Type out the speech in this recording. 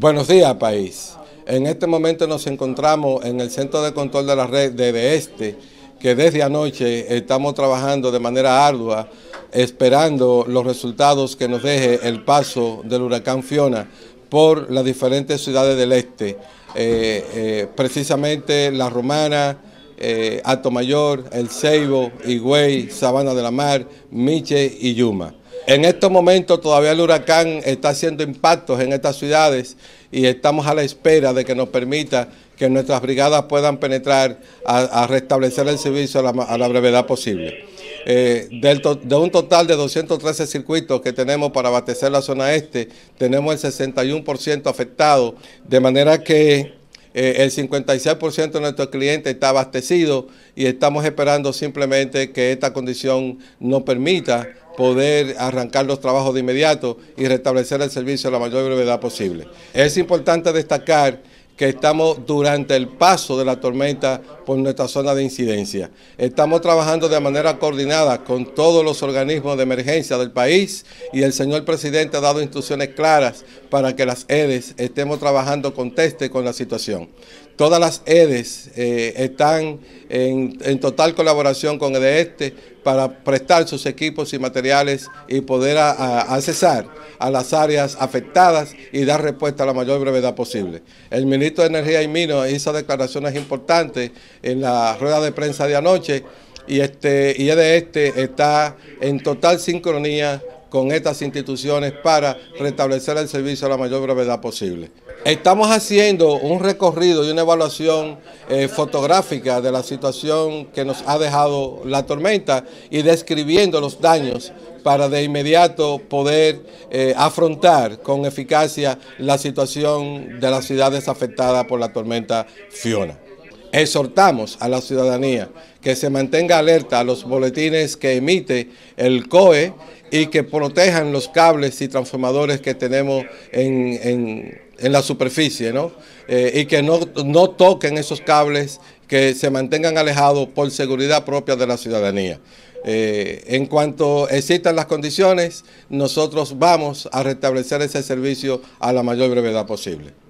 Buenos días, país. En este momento nos encontramos en el Centro de Control de la Red de Este, que desde anoche estamos trabajando de manera ardua, esperando los resultados que nos deje el paso del huracán Fiona por las diferentes ciudades del este, eh, eh, precisamente La Romana, eh, Alto Mayor, El Ceibo, Higüey, Sabana de la Mar, Miche y Yuma. En estos momentos todavía el huracán está haciendo impactos en estas ciudades y estamos a la espera de que nos permita que nuestras brigadas puedan penetrar a, restablecer el servicio a la, brevedad posible. Eh, de un total de 213 circuitos que tenemos para abastecer la zona este, tenemos el 61% afectado, de manera que eh, el 56% de nuestros clientes está abastecido y estamos esperando simplemente que esta condición nos permita poder arrancar los trabajos de inmediato y restablecer el servicio a la mayor brevedad posible. Es importante destacar que estamos durante el paso de la tormenta por nuestra zona de incidencia. Estamos trabajando de manera coordinada con todos los organismos de emergencia del país y el señor presidente ha dado instrucciones claras para que las EDES estemos trabajando con con la situación. Todas las EDES eh, están en, total colaboración con este para prestar sus equipos y materiales y poder a, accesar a las áreas afectadas y dar respuesta a la mayor brevedad posible. El ministro de Energía y Minas hizo declaraciones importantes en la rueda de prensa de anoche y este y de este está en total sincronía con estas instituciones para restablecer el servicio a la mayor brevedad posible. Estamos haciendo un recorrido y una evaluación eh, fotográfica de la situación que nos ha dejado la tormenta y describiendo los daños para de inmediato poder eh, afrontar con eficacia la situación de las ciudades afectadas por la tormenta Fiona. Exhortamos a la ciudadanía que se mantenga alerta a los boletines que emite el COE y que protejan los cables y transformadores que tenemos en, la superficie, eh, y que no, toquen esos cables, que se mantengan alejados por seguridad propia de la ciudadanía. Eh, en cuanto existan las condiciones, nosotros vamos a restablecer ese servicio a la mayor brevedad posible.